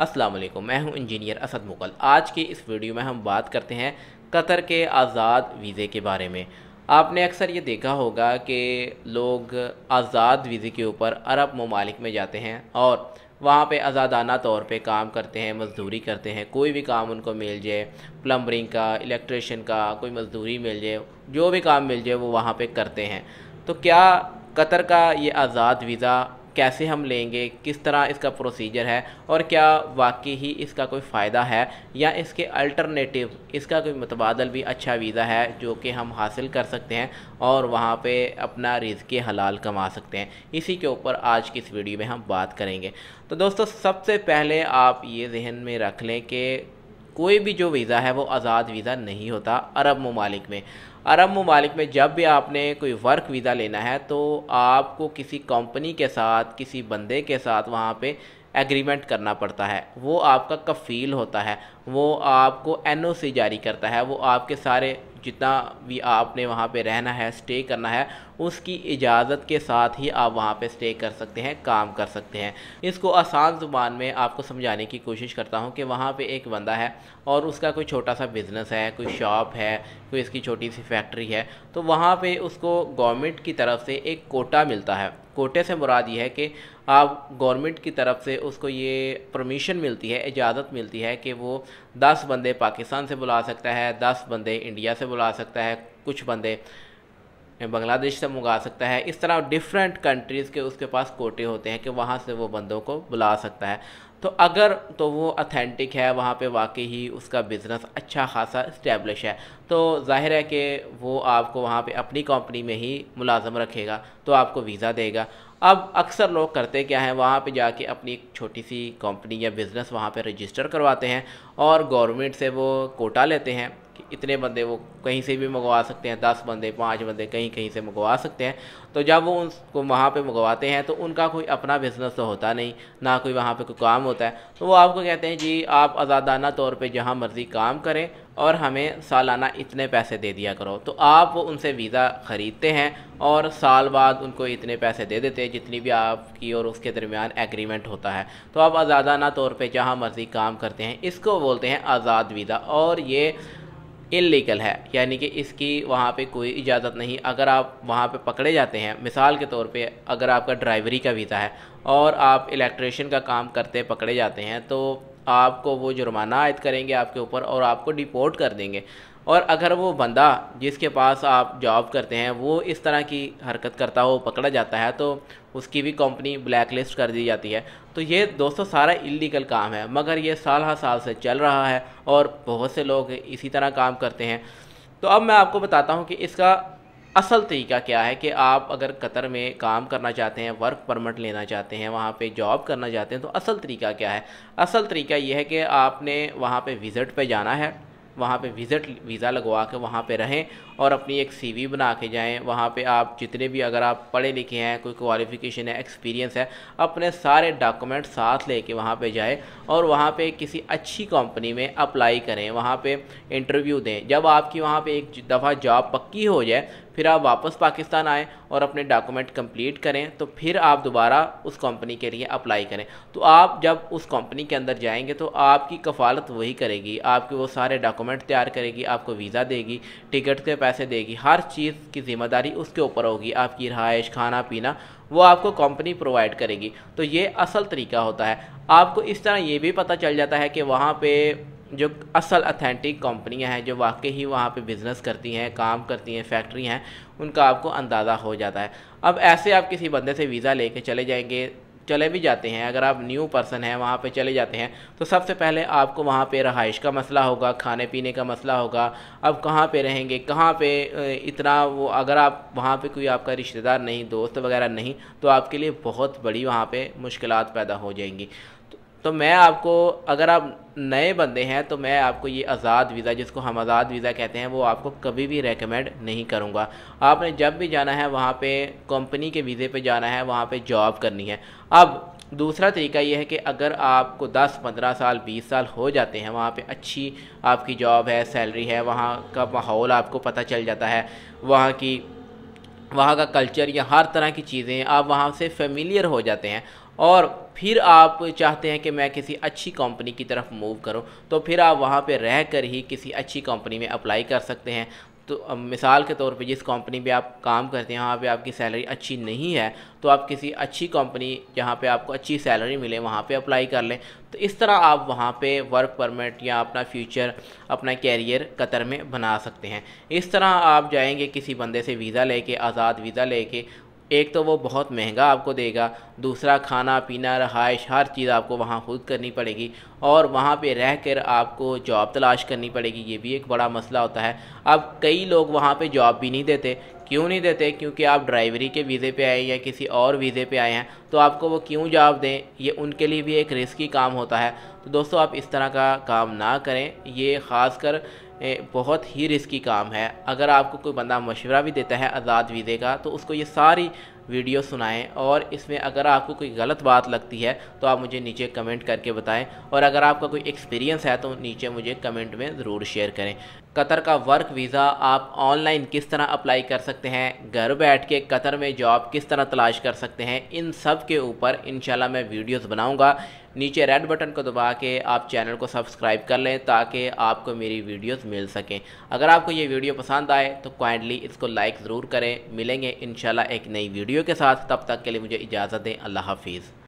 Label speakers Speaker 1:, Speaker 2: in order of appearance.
Speaker 1: असलम मैं हूं इंजीनियर असद मुगल आज के इस वीडियो में हम बात करते हैं कतर के आज़ाद वीज़े के बारे में आपने अक्सर ये देखा होगा कि लोग आज़ाद वीज़े के ऊपर अरब ममालिक में जाते हैं और वहाँ पे आज़ादाना तौर पे काम करते हैं मज़दूरी करते हैं कोई भी काम उनको मिल जाए प्लम्बरिंग का इलेक्ट्रिशन का कोई मज़दूरी मिल जाए जो भी काम मिल जाए वो वहाँ पे करते हैं तो क्या कतर का ये आज़ाद वीज़ा कैसे हम लेंगे किस तरह इसका प्रोसीजर है और क्या वाकई ही इसका कोई फ़ायदा है या इसके अल्टरनेटिव इसका कोई मुतबादल भी अच्छा वीज़ा है जो कि हम हासिल कर सकते हैं और वहाँ पे अपना रिज़ हलाल कमा सकते हैं इसी के ऊपर आज की इस वीडियो में हम बात करेंगे तो दोस्तों सबसे पहले आप ये जहन में रख लें कि कोई भी जो वीज़ा है वो आज़ाद वीज़ा नहीं होता अरब ममालिक में अरब ममालिक में जब भी आपने कोई वर्क वीज़ा लेना है तो आपको किसी कंपनी के साथ किसी बंदे के साथ वहाँ पे एग्रीमेंट करना पड़ता है वो आपका कफ़ील होता है वो आपको एनओसी जारी करता है वो आपके सारे जितना भी आपने वहाँ पे रहना है स्टे करना है उसकी इजाज़त के साथ ही आप वहाँ पे स्टे कर सकते हैं काम कर सकते हैं इसको आसान ज़ुबान में आपको समझाने की कोशिश करता हूँ कि वहाँ पे एक बंदा है और उसका कोई छोटा सा बिज़नेस है कोई शॉप है कोई इसकी छोटी सी फैक्ट्री है तो वहाँ पर उसको गवर्नमेंट की तरफ से एक कोटा मिलता है कोटे से मुराद ये है कि आप गवर्नमेंट की तरफ से उसको ये परमिशन मिलती है इजाज़त मिलती है कि वो दस बंदे पाकिस्तान से बुला सकता है दस बंदे इंडिया से बुला सकता है कुछ बंदे बांग्लादेश से मंगा सकता है इस तरह डिफरेंट कंट्रीज़ के उसके पास कोटे होते हैं कि वहाँ से वो बंदों को बुला सकता है तो अगर तो वो अथेंटिक है वहाँ पे वाकई ही उसका बिज़नेस अच्छा खासा इस्टेब्लिश है तो जाहिर है कि वो आपको वहाँ पे अपनी कंपनी में ही मुलाजम रखेगा तो आपको वीज़ा देगा अब अक्सर लोग करते क्या हैं वहाँ पे जाके अपनी छोटी सी कंपनी या बिज़नेस वहाँ पे रजिस्टर करवाते हैं और गवर्नमेंट से वो कोटा लेते हैं कि इतने बंदे वो कहीं से भी मंगवा सकते हैं दस बंदे पाँच बंदे कहीं कहीं से मंगवा सकते हैं तो जब वो उनको वहाँ पे मंगवाते हैं तो उनका कोई अपना बिज़नेस तो होता नहीं ना कोई वहाँ पे कोई काम होता है तो वो आपको कहते हैं जी आप आज़ादाना तौर पे जहाँ मर्ज़ी काम करें और हमें सालाना इतने पैसे दे दिया करो तो आप वो उनसे वीज़ा ख़रीदते हैं और साल बाद उनको इतने पैसे दे देते हैं जितनी भी आपकी और उसके दरमियान एग्रीमेंट होता है तो आप आज़ादाना तौर पर जहाँ मर्ज़ी काम करते हैं इसको बोलते हैं आज़ाद वीज़ा और ये इलीगल है यानी कि इसकी वहाँ पे कोई इजाज़त नहीं अगर आप वहाँ पे पकड़े जाते हैं मिसाल के तौर पे अगर आपका ड्राइवरी का वीज़ा है और आप इलेक्ट्रिशियन का काम करते पकड़े जाते हैं तो आपको वो जुर्माना आयद करेंगे आपके ऊपर और आपको डिपोर्ट कर देंगे और अगर वो बंदा जिसके पास आप जॉब करते हैं वो इस तरह की हरकत करता हो पकड़ा जाता है तो उसकी भी कंपनी ब्लैक लिस्ट कर दी जाती है तो ये दोस्तों सारा इलीगल काम है मगर ये साल हर साल से चल रहा है और बहुत से लोग इसी तरह काम करते हैं तो अब मैं आपको बताता हूँ कि इसका असल तरीका क्या है कि आप अगर कतर में काम करना चाहते हैं वर्क परमिट लेना चाहते हैं वहाँ पे जॉब करना चाहते हैं तो असल तरीका क्या है असल तरीका यह है कि आपने वहाँ पे विज़िट पे जाना है वहाँ पे विज़िट वीज़ा लगवा के वहाँ पे रहें और अपनी एक सीवी बना के जाएँ वहाँ पे आप जितने भी अगर आप पढ़े लिखे हैं कोई क्वालिफ़िकेशन है एक्सपीरियंस है अपने सारे डॉक्यूमेंट साथ लेके वहाँ पे जाएँ और वहाँ पे किसी अच्छी कंपनी में अप्लाई करें वहाँ पे इंटरव्यू दें जब आपकी वहाँ पर एक दफ़ा जॉब पक्की हो जाए फिर आप वापस पाकिस्तान आएँ और अपने डॉक्यूमेंट कंप्लीट करें तो फिर आप दोबारा उस कंपनी के लिए अप्लाई करें तो आप जब उस कंपनी के अंदर जाएंगे तो आपकी कफालत वही करेगी आपके वो सारे डॉक्यूमेंट तैयार करेगी आपको वीज़ा देगी टिकट के पैसे देगी हर चीज़ की ज़िम्मेदारी उसके ऊपर होगी आपकी रहाइश खाना पीना वो आपको कंपनी प्रोवाइड करेगी तो ये असल तरीका होता है आपको इस तरह ये भी पता चल जाता है कि वहाँ पे जो असल अथेंटिक कंपनियां हैं जो वाकई ही वहाँ पे बिज़नेस करती हैं काम करती हैं फैक्ट्री हैं उनका आपको अंदाज़ा हो जाता है अब ऐसे आप किसी बंदे से वीज़ा लेके चले जाएंगे चले भी जाते हैं अगर आप न्यू पर्सन हैं वहाँ पे चले जाते हैं तो सबसे पहले आपको वहाँ पे रहाइश का मसला होगा खाने पीने का मसला होगा अब कहाँ पे रहेंगे कहाँ पे इतना वो अगर आप वहाँ पे कोई आपका रिश्तेदार नहीं दोस्त वगैरह नहीं तो आपके लिए बहुत बड़ी वहाँ पे मुश्किल पैदा हो जाएंगी तो मैं आपको अगर आप नए बंदे हैं तो मैं आपको ये आज़ाद वीज़ा जिसको हम आज़ाद वीज़ा कहते हैं वो आपको कभी भी रेकमेंड नहीं करूँगा आपने जब भी जाना है वहाँ पे कंपनी के वीज़े पे जाना है वहाँ पे जॉब करनी है अब दूसरा तरीका ये है कि अगर आपको 10-15 साल 20 साल हो जाते हैं वहाँ पे अच्छी आपकी जॉब है सैलरी है वहाँ का माहौल आपको पता चल जाता है वहाँ की वहाँ का कल्चर या हर तरह की चीज़ें आप वहाँ से फेमिलियर हो जाते हैं और फिर आप चाहते हैं कि मैं किसी अच्छी कंपनी की तरफ मूव करूं तो फिर आप वहां पे रह कर ही किसी अच्छी कंपनी में अप्लाई कर सकते हैं तो मिसाल के तौर पे जिस कंपनी पे आप काम करते हैं वहाँ पे आपकी सैलरी अच्छी नहीं है तो आप किसी अच्छी कंपनी जहाँ पे आपको अच्छी सैलरी मिले वहाँ पे अप्लाई कर लें तो इस तरह आप वहाँ पे वर्क परमिट या अपना फ्यूचर अपना कैरियर कतर में बना सकते हैं इस तरह आप जाएंगे किसी बंदे से वीज़ा लेके आज़ाद वीज़ा लेके एक तो वो बहुत महंगा आपको देगा दूसरा खाना पीना रहाइश हर चीज़ आपको वहाँ खुद करनी पड़ेगी और वहाँ पे रह कर आपको जॉब तलाश करनी पड़ेगी ये भी एक बड़ा मसला होता है अब कई लोग वहाँ पे जॉब भी नहीं देते क्यों नहीं देते क्योंकि आप ड्राइवरी के वीज़े पे आए या किसी और वीज़े पे आए हैं तो आपको वो क्यों जॉब दें ये उनके लिए भी एक रिस्की काम होता है तो दोस्तों आप इस तरह का काम ना करें ये ख़ास कर बहुत ही रिस्की काम है अगर आपको कोई बंदा मशवरा भी देता है आज़ाद वीज़े का तो उसको ये सारी वीडियो सुनाएं और इसमें अगर आपको कोई गलत बात लगती है तो आप मुझे नीचे कमेंट करके बताएं और अगर आपका कोई एक्सपीरियंस है तो नीचे मुझे कमेंट में ज़रूर शेयर करें कतर का वर्क वीज़ा आप ऑनलाइन किस तरह अप्लाई कर सकते हैं घर बैठ के कतर में जॉब किस तरह तलाश कर सकते हैं इन सब के ऊपर इंशाल्लाह मैं वीडियोज़ बनाऊँगा नीचे रेड बटन को दबा के आप चैनल को सब्सक्राइब कर लें ताकि आपको मेरी वीडियोस मिल सकें अगर आपको ये वीडियो पसंद आए तो काइंडली इसको लाइक ज़रूर करें मिलेंगे इन एक नई वीडियो वीडियो के साथ तब तक के लिए मुझे इजाज़त दें अल्लाह हाफिज़